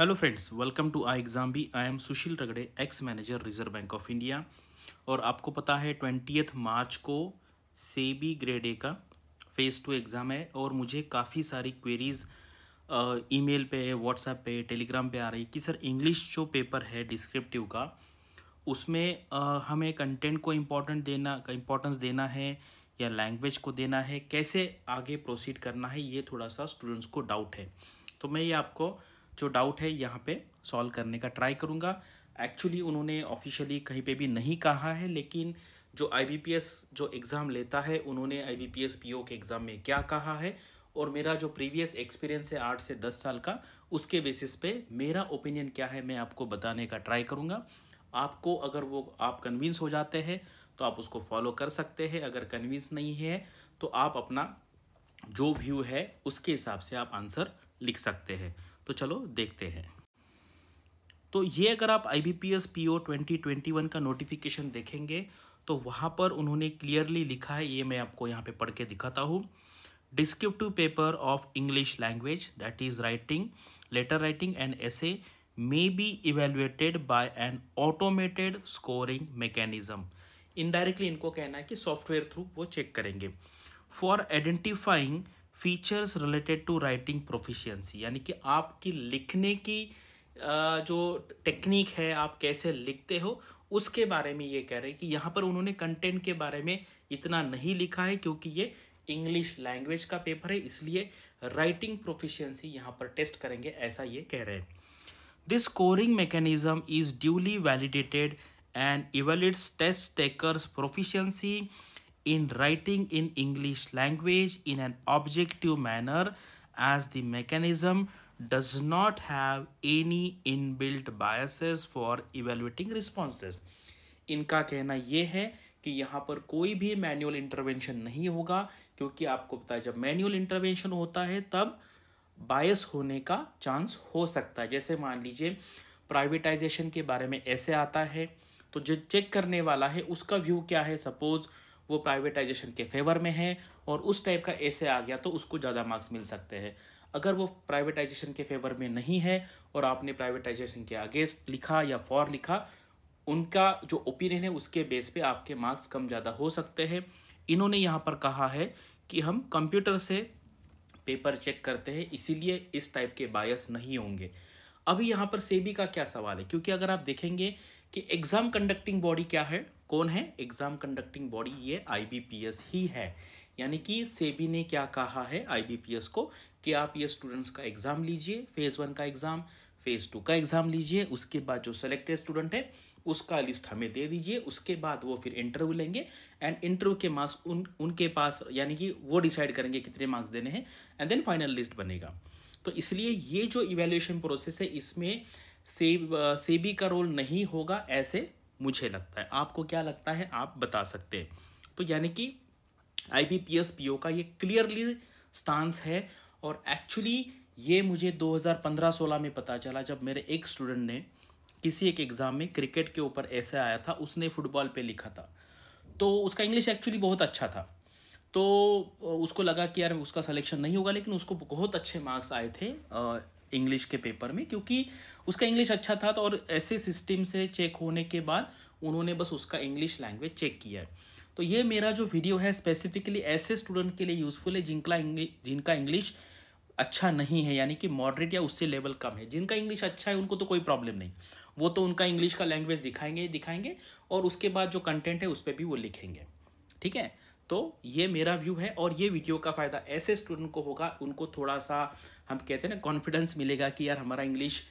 Hello friends welcome to ixamBee I am Sushil Ragade ex manager Reserve Bank of India और आपको पता है twentieth मार्च को SEBI grade A का फेज़ टू एग्ज़ाम है और मुझे काफ़ी सारी क्वेरीज़ ईमेल पे व्हाट्सएप पे टेलीग्राम पे आ रही कि सर इंग्लिश जो पेपर है डिस्क्रिप्टिव का उसमें आ, हमें कंटेंट को इम्पोर्टेंट देना इम्पोर्टेंस देना है या लैंग्वेज को देना है कैसे आगे प्रोसीड करना है ये थोड़ा सा स्टूडेंट्स को डाउट है तो मैं ये आपको जो डाउट है यहाँ पे सॉल्व करने का ट्राई करूँगा एक्चुअली उन्होंने ऑफिशियली कहीं पे भी नहीं कहा है लेकिन जो आई जो एग्ज़ाम लेता है उन्होंने आई बी पी के एग्ज़ाम में क्या कहा है और मेरा जो प्रीवियस एक्सपीरियंस है आठ से दस साल का उसके बेसिस पे मेरा ओपिनियन क्या है मैं आपको बताने का ट्राई करूँगा आपको अगर वो आप कन्विंस हो जाते हैं तो आप उसको फॉलो कर सकते हैं अगर कन्विंस नहीं है तो आप अपना जो व्यू है उसके हिसाब से आप आंसर लिख सकते हैं तो चलो देखते हैं तो ये अगर आप I B P S P O twenty twenty one का नोटिफिकेशन देखेंगे तो वहाँ पर उन्होंने क्लियरली लिखा है ये मैं आपको यहाँ पे पढ़ के दिखाता हूँ descriptive paper of English language that is writing letter writing and essay may be evaluated by an automated scoring mechanism indirectly इनको कहना है कि सॉफ्टवेयर थ्रू वो चेक करेंगे for identifying features related to writing proficiency यानी कि आपकी लिखने की जो टेक्निक है आप कैसे लिखते हो उसके बारे में ये कह रहे हैं कि यहाँ पर उन्होंने कंटेंट के बारे में इतना नहीं लिखा है क्योंकि ये इंग्लिश लैंग्वेज का पेपर है इसलिए राइटिंग प्रोफिशिएंसी यहाँ पर टेस्ट करेंगे ऐसा ये कह रहे हैं this scoring mechanism is duly validated and evaluates test takers proficiency in writing in English language in an objective manner as the mechanism does not have any inbuilt biases for evaluating responses. इनका कहना ये है कि यहाँ पर कोई भी manual intervention नहीं होगा क्योंकि आपको पता है जब मैनुअल इंटरवेंशन होता है तब बायस होने का चांस हो सकता है जैसे मान लीजिए प्राइवेटाइजेशन के बारे में ऐसे आता है तो जो चेक करने वाला है उसका व्यू क्या है सपोज़ वो प्राइवेटाइजेशन के फेवर में है और उस टाइप का ऐसे आ गया तो उसको ज़्यादा मार्क्स मिल सकते हैं अगर वो प्राइवेटाइजेशन के फेवर में नहीं है और आपने प्राइवेटाइजेशन के अगेंस्ट लिखा या फॉर लिखा उनका जो ओपिनियन है उसके बेस पे आपके मार्क्स कम ज़्यादा हो सकते हैं इन्होंने यहाँ पर कहा है कि हम कंप्यूटर से पेपर चेक करते हैं इसीलिए इस टाइप के बायस नहीं होंगे अभी यहाँ पर सेबी का क्या सवाल है क्योंकि अगर आप देखेंगे कि एग्ज़ाम कंडक्टिंग बॉडी क्या है कौन है एग्ज़ाम कंडक्टिंग बॉडी ये आईबीपीएस ही है यानी कि सेबी ने क्या कहा है आईबीपीएस को कि आप ये स्टूडेंट्स का एग्ज़ाम लीजिए फेज़ वन का एग्ज़ाम फेज़ टू का एग्ज़ाम लीजिए उसके बाद जो सेलेक्टेड स्टूडेंट है उसका लिस्ट हमें दे दीजिए उसके बाद वो फिर इंटरव्यू लेंगे एंड इंटरव्यू के मार्क्स उन उनके पास यानी कि वो डिसाइड करेंगे कितने मार्क्स देने हैं एंड देन फाइनल लिस्ट बनेगा तो इसलिए ये जो इवेल्यूशन प्रोसेस है इसमें सेब सेबी का रोल नहीं होगा ऐसे मुझे लगता है आपको क्या लगता है आप बता सकते हैं तो यानी कि I B P S P O का ये क्लियरली स्टांस है और एक्चुअली ये मुझे 2015-16 में पता चला जब मेरे एक स्टूडेंट ने किसी एक एग्ज़ाम में क्रिकेट के ऊपर ऐसे आया था उसने फुटबॉल पे लिखा था तो उसका इंग्लिश एक्चुअली बहुत अच्छा था तो उसको लगा कि यार उसका सिलेक्शन नहीं होगा लेकिन उसको बहुत अच्छे मार्क्स आए थे इंग्लिश के पेपर में क्योंकि उसका इंग्लिश अच्छा था तो और ऐसे सिस्टम से चेक होने के बाद उन्होंने बस उसका इंग्लिश लैंग्वेज चेक किया है तो ये मेरा जो वीडियो है स्पेसिफिकली ऐसे स्टूडेंट के लिए यूज़फुल है जिनका इंग्लिश जिनका इंग्लिश अच्छा नहीं है यानी कि मॉडरेट या उससे लेवल कम है जिनका इंग्लिश अच्छा है उनको तो कोई प्रॉब्लम नहीं वो तो उनका इंग्लिश का लैंग्वेज दिखाएंगे दिखाएंगे और उसके बाद जो कंटेंट है उस पर भी वो लिखेंगे ठीक है तो ये मेरा व्यू है और ये वीडियो का फ़ायदा ऐसे स्टूडेंट को होगा उनको थोड़ा सा हम कहते हैं ना कॉन्फिडेंस मिलेगा कि यार हमारा इंग्लिश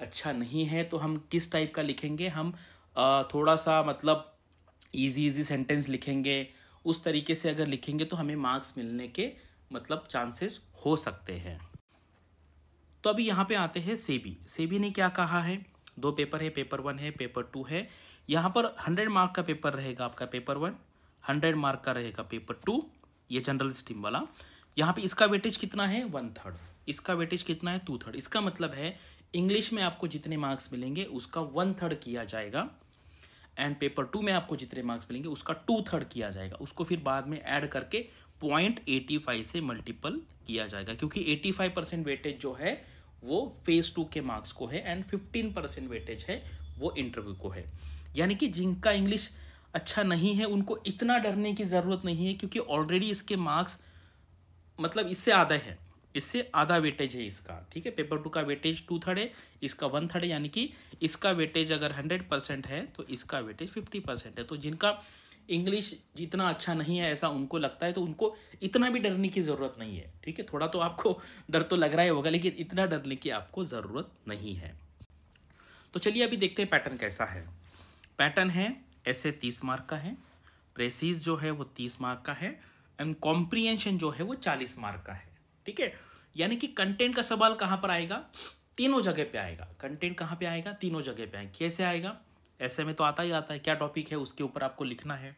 अच्छा नहीं है तो हम किस टाइप का लिखेंगे हम थोड़ा सा मतलब ईजी ईजी सेंटेंस लिखेंगे उस तरीके से अगर लिखेंगे तो हमें मार्क्स मिलने के मतलब चांसेस हो सकते हैं तो अभी यहाँ पे आते हैं सेबी सेबी ने क्या कहा है दो पेपर है पेपर वन है पेपर टू है यहाँ पर हंड्रेड मार्क का पेपर रहेगा आपका पेपर वन हंड्रेड मार्क का रहेगा पेपर टू ये जनरल स्टीम वाला यहाँ पे इसका वेटेज कितना है वन थर्ड इसका वेटेज कितना है टू थर्ड इसका मतलब है इंग्लिश में आपको जितने मार्क्स मिलेंगे उसका वन थर्ड किया जाएगा एंड पेपर टू में आपको जितने मार्क्स मिलेंगे उसका टू थर्ड किया जाएगा उसको फिर बाद में ऐड करके पॉइंट एटी फाइव से मल्टीपल किया जाएगा क्योंकि एटी फाइव परसेंट वेटेज जो है वो फेज टू के मार्क्स को है एंड फिफ्टीन परसेंट वेटेज है वो इंटरव्यू को है यानी कि जिनका इंग्लिश अच्छा नहीं है उनको इतना डरने की ज़रूरत नहीं है क्योंकि ऑलरेडी इसके मार्क्स मतलब इससे आधा है इससे आधा वेटेज है इसका ठीक है पेपर टू का वेटेज टू थर्ड है इसका वन थर्ड है यानी कि इसका वेटेज अगर हंड्रेड परसेंट है तो इसका वेटेज फिफ्टी परसेंट है तो जिनका इंग्लिश जितना अच्छा नहीं है ऐसा उनको लगता है तो उनको इतना भी डरने की ज़रूरत नहीं है ठीक है थोड़ा तो आपको डर तो लग रहा ही होगा लेकिन इतना डरने की आपको ज़रूरत नहीं है तो चलिए अभी देखते हैं पैटर्न कैसा है पैटर्न है ऐसे तीस मार्क का है प्रेसिस जो है वो तीस मार्क का है एंड कॉम्प्रीहेंशन जो है वो चालीस मार्क का है ठीक है यानी कि कंटेंट का सवाल कहाँ पर आएगा तीनों जगह पे आएगा कंटेंट कहाँ पे आएगा तीनों जगह पे आएगा कैसे आएगा ऐसे में तो आता ही आता है क्या टॉपिक है उसके ऊपर आपको लिखना है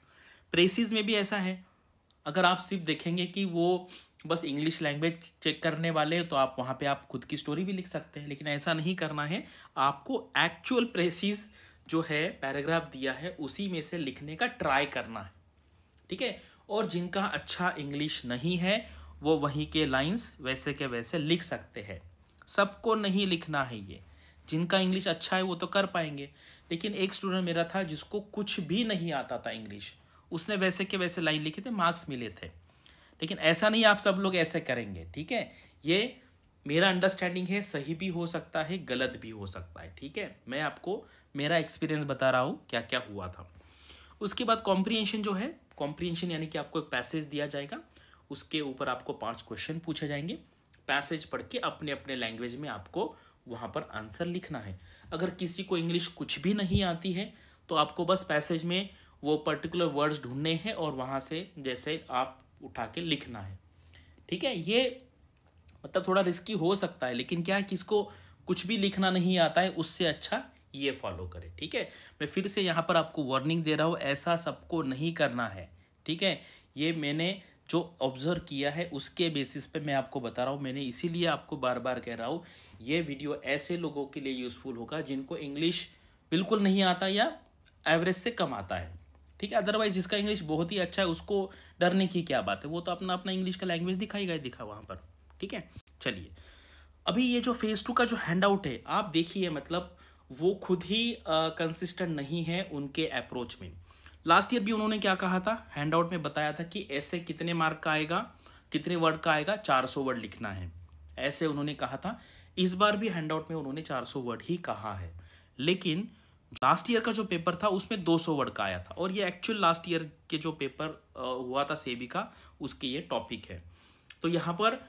प्रेसिस में भी ऐसा है अगर आप सिर्फ देखेंगे कि वो बस इंग्लिश लैंग्वेज चेक करने वाले तो आप वहाँ पे आप खुद की स्टोरी भी लिख सकते हैं लेकिन ऐसा नहीं करना है आपको एक्चुअल प्रेसिस जो है पैराग्राफ दिया है उसी में से लिखने का ट्राई करना है ठीक है और जिनका अच्छा इंग्लिश नहीं है वो वहीं के लाइंस वैसे के वैसे लिख सकते हैं सबको नहीं लिखना है ये जिनका इंग्लिश अच्छा है वो तो कर पाएंगे लेकिन एक स्टूडेंट मेरा था जिसको कुछ भी नहीं आता था इंग्लिश उसने वैसे के वैसे लाइन लिखे थे मार्क्स मिले थे लेकिन ऐसा नहीं आप सब लोग ऐसे करेंगे ठीक है ये मेरा अंडरस्टैंडिंग है सही भी हो सकता है गलत भी हो सकता है ठीक है मैं आपको मेरा एक्सपीरियंस बता रहा हूँ क्या क्या हुआ था उसके बाद कॉम्प्रीहेंशन जो है कॉम्प्रीहेंशन यानी कि आपको एक पैसेज दिया जाएगा उसके ऊपर आपको पांच क्वेश्चन पूछे जाएंगे पैसेज पढ़ के अपने अपने लैंग्वेज में आपको वहाँ पर आंसर लिखना है अगर किसी को इंग्लिश कुछ भी नहीं आती है तो आपको बस पैसेज में वो पर्टिकुलर वर्ड्स ढूंढने हैं और वहाँ से जैसे आप उठा के लिखना है ठीक है ये मतलब थोड़ा रिस्की हो सकता है लेकिन क्या है कि इसको कुछ भी लिखना नहीं आता है उससे अच्छा ये फॉलो करें ठीक है मैं फिर से यहाँ पर आपको वार्निंग दे रहा हूँ ऐसा सबको नहीं करना है ठीक है ये मैंने जो ऑब्जर्व किया है उसके बेसिस पे मैं आपको बता रहा हूँ मैंने इसीलिए आपको बार बार कह रहा हूँ ये वीडियो ऐसे लोगों के लिए यूज़फुल होगा जिनको इंग्लिश बिल्कुल नहीं आता या एवरेज से कम आता है ठीक है अदरवाइज जिसका इंग्लिश बहुत ही अच्छा है उसको डरने की क्या बात है वो तो अपना अपना इंग्लिश का लैंग्वेज दिखाई गई दिखा वहाँ पर ठीक है चलिए अभी ये जो फेज़ टू का जो हैंड आउट है आप देखिए मतलब वो खुद ही कंसिस्टेंट uh, नहीं है उनके अप्रोच में लास्ट ईयर भी उन्होंने क्या कहा था हैंड आउट में बताया था कि ऐसे कितने मार्क का आएगा कितने वर्ड का आएगा 400 वर्ड लिखना है ऐसे उन्होंने कहा था इस बार भी हैंड आउट में उन्होंने 400 वर्ड ही कहा है लेकिन लास्ट ईयर का जो पेपर था उसमें 200 वर्ड का आया था और ये एक्चुअल लास्ट ईयर के जो पेपर हुआ था सेबी का उसके ये टॉपिक है तो यहाँ पर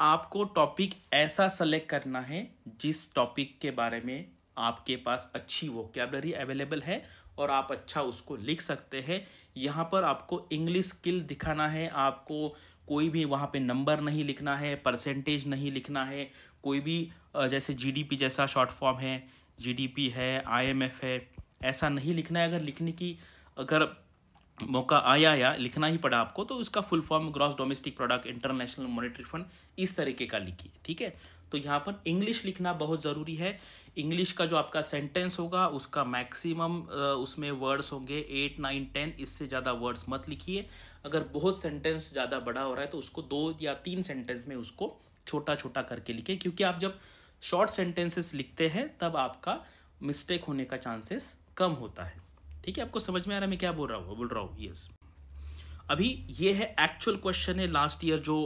आपको टॉपिक ऐसा सेलेक्ट करना है जिस टॉपिक के बारे में आपके पास अच्छी वोकेबलरी अवेलेबल है और आप अच्छा उसको लिख सकते हैं यहाँ पर आपको इंग्लिश स्किल दिखाना है आपको कोई भी वहाँ पे नंबर नहीं लिखना है परसेंटेज नहीं लिखना है कोई भी जैसे जीडीपी जैसा शॉर्ट फॉर्म है जीडीपी है आईएमएफ है ऐसा नहीं लिखना है अगर लिखने की अगर मौका आया या लिखना ही पड़ा आपको तो उसका full form gross domestic product international monetary fund इस तरीके का लिखिए ठीक है तो यहाँ पर इंग्लिश लिखना बहुत ज़रूरी है इंग्लिश का जो आपका सेंटेंस होगा उसका मैक्सिमम उसमें वर्ड्स होंगे एट नाइन टेन इससे ज़्यादा वर्ड्स मत लिखिए अगर बहुत सेंटेंस ज़्यादा बड़ा हो रहा है तो उसको दो या तीन सेंटेंस में उसको छोटा छोटा करके लिखें क्योंकि आप जब शॉर्ट सेंटेंसेस लिखते हैं तब आपका मिस्टेक होने का चांसेस कम होता है ठीक है आपको समझ में आ रहा है मैं क्या बोल रहा हूँ बोल रहा हूँ यस अभी ये है एक्चुअल क्वेश्चन है लास्ट ईयर जो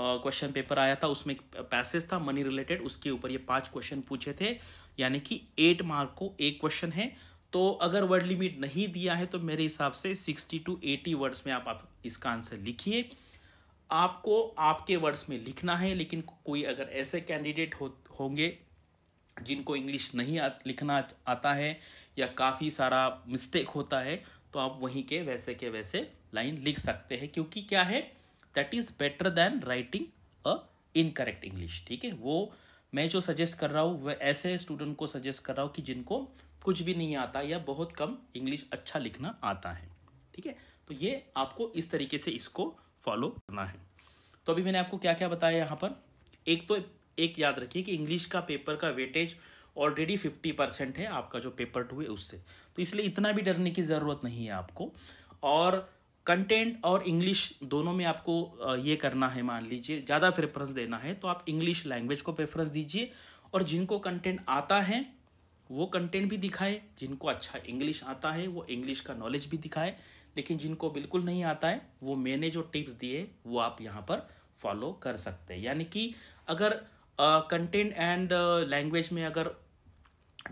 क्वेश्चन पेपर आया था उसमें एक पैसेज था मनी रिलेटेड उसके ऊपर ये पांच क्वेश्चन पूछे थे यानी कि एट मार्क को एक क्वेश्चन है तो अगर वर्ड लिमिट नहीं दिया है तो मेरे हिसाब से सिक्सटी टू एटी वर्ड्स में आप, आप इसका आंसर लिखिए आपको आपके वर्ड्स में लिखना है लेकिन कोई अगर ऐसे कैंडिडेट हो होंगे जिनको इंग्लिश नहीं आ, लिखना आता है या काफ़ी सारा मिस्टेक होता है तो आप वहीं के वैसे के वैसे लाइन लिख सकते हैं क्योंकि क्या है that is better than writing a incorrect English ठीक है वो मैं जो सजेस्ट कर रहा हूँ वह ऐसे स्टूडेंट को सजेस्ट कर रहा हूँ कि जिनको कुछ भी नहीं आता या बहुत कम इंग्लिश अच्छा लिखना आता है ठीक है तो ये आपको इस तरीके से इसको फॉलो करना है तो अभी मैंने आपको क्या क्या बताया यहाँ पर एक तो एक याद रखिए कि इंग्लिश का पेपर का वेटेज ऑलरेडी फिफ्टी परसेंट है आपका जो पेपर टू है उससे तो इसलिए इतना भी डरने की ज़रूरत नहीं है आपको और कंटेंट और इंग्लिश दोनों में आपको ये करना है मान लीजिए ज़्यादा प्रेफरेंस देना है तो आप इंग्लिश लैंग्वेज को प्रेफरेंस दीजिए और जिनको कंटेंट आता है वो कंटेंट भी दिखाए जिनको अच्छा इंग्लिश आता है वो इंग्लिश का नॉलेज भी दिखाए लेकिन जिनको बिल्कुल नहीं आता है वो मैंने जो टिप्स दिए वो आप यहाँ पर फॉलो कर सकते हैं यानी कि अगर कंटेंट एंड लैंग्वेज में अगर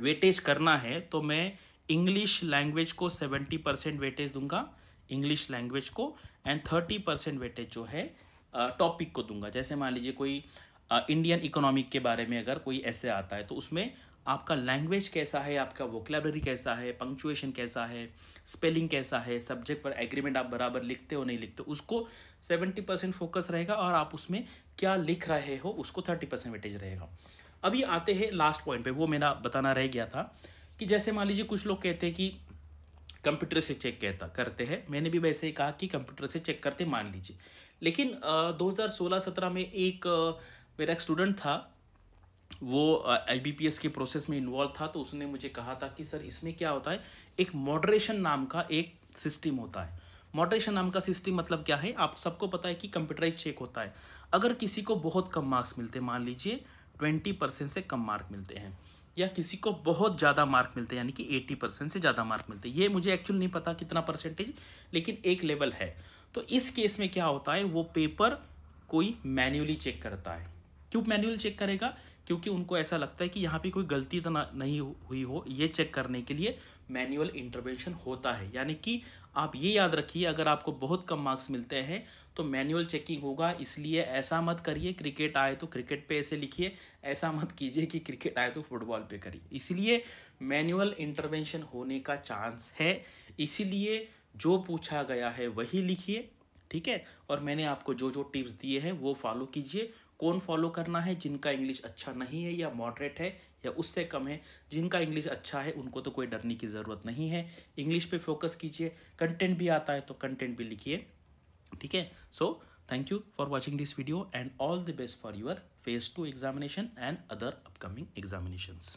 वेटेज करना है तो मैं इंग्लिश लैंग्वेज को सेवेंटी परसेंट वेटेज दूंगा इंग्लिश लैंग्वेज को एंड थर्टी परसेंट वेटेज जो है टॉपिक uh, को दूंगा जैसे मान लीजिए कोई इंडियन uh, इकोनॉमिक के बारे में अगर कोई ऐसे आता है तो उसमें आपका लैंग्वेज कैसा है आपका वोकलेबरी कैसा है पंक्चुएशन कैसा है स्पेलिंग कैसा है सब्जेक्ट पर एग्रीमेंट आप बराबर लिखते हो नहीं लिखते हो उसको सेवेंटी परसेंट फोकस रहेगा और आप उसमें क्या लिख रहे हो उसको थर्टी परसेंट वेटेज रहेगा अभी आते हैं लास्ट पॉइंट पे वो मेरा बताना रह गया था कि जैसे मान लीजिए कुछ लोग कहते हैं कि कंप्यूटर से चेक कहता करते हैं मैंने भी वैसे ही कहा कि कंप्यूटर से चेक करते मान लीजिए लेकिन दो हज़ार सोलह सत्रह में एक मेरा एक स्टूडेंट था वो एल बी पी एस के प्रोसेस में इन्वॉल्व था तो उसने मुझे कहा था कि सर इसमें क्या होता है एक मॉडरेशन नाम का एक सिस्टम होता है मॉडरेशन नाम का सिस्टम मतलब क्या है आप सबको पता है कि कंप्यूटराइज चेक होता है अगर किसी को बहुत कम मार्क्स मिलते मान लीजिए ट्वेंटी परसेंट से कम मार्क मिलते हैं या किसी को बहुत ज़्यादा मार्क मिलते हैं यानी कि एट्टी परसेंट से ज़्यादा मार्क मिलते हैं ये मुझे एक्चुअल नहीं पता कितना परसेंटेज लेकिन एक लेवल है तो इस केस में क्या होता है वो पेपर कोई मैन्युअली चेक करता है क्यों मैन्युअल चेक करेगा क्योंकि उनको ऐसा लगता है कि यहाँ पे कोई गलती तो नहीं हुई हो ये चेक करने के लिए मैनुअल इंटरवेंशन होता है यानी कि आप ये याद रखिए अगर आपको बहुत कम मार्क्स मिलते हैं तो मैनुअल चेकिंग होगा इसलिए ऐसा मत करिए क्रिकेट आए तो क्रिकेट पे ऐसे लिखिए ऐसा मत कीजिए कि क्रिकेट आए तो फुटबॉल पे करिए इसलिए मैनुअल इंटरवेंशन होने का चांस है इसीलिए जो पूछा गया है वही लिखिए ठीक है और मैंने आपको जो जो टिप्स दिए हैं वो फॉलो कीजिए कौन फॉलो करना है जिनका इंग्लिश अच्छा नहीं है या मॉडरेट है या उससे कम है जिनका इंग्लिश अच्छा है उनको तो कोई डरने की ज़रूरत नहीं है इंग्लिश पे फोकस कीजिए कंटेंट भी आता है तो कंटेंट भी लिखिए ठीक है सो thank you for watching this video and all the best for your phase two examination and other upcoming examinations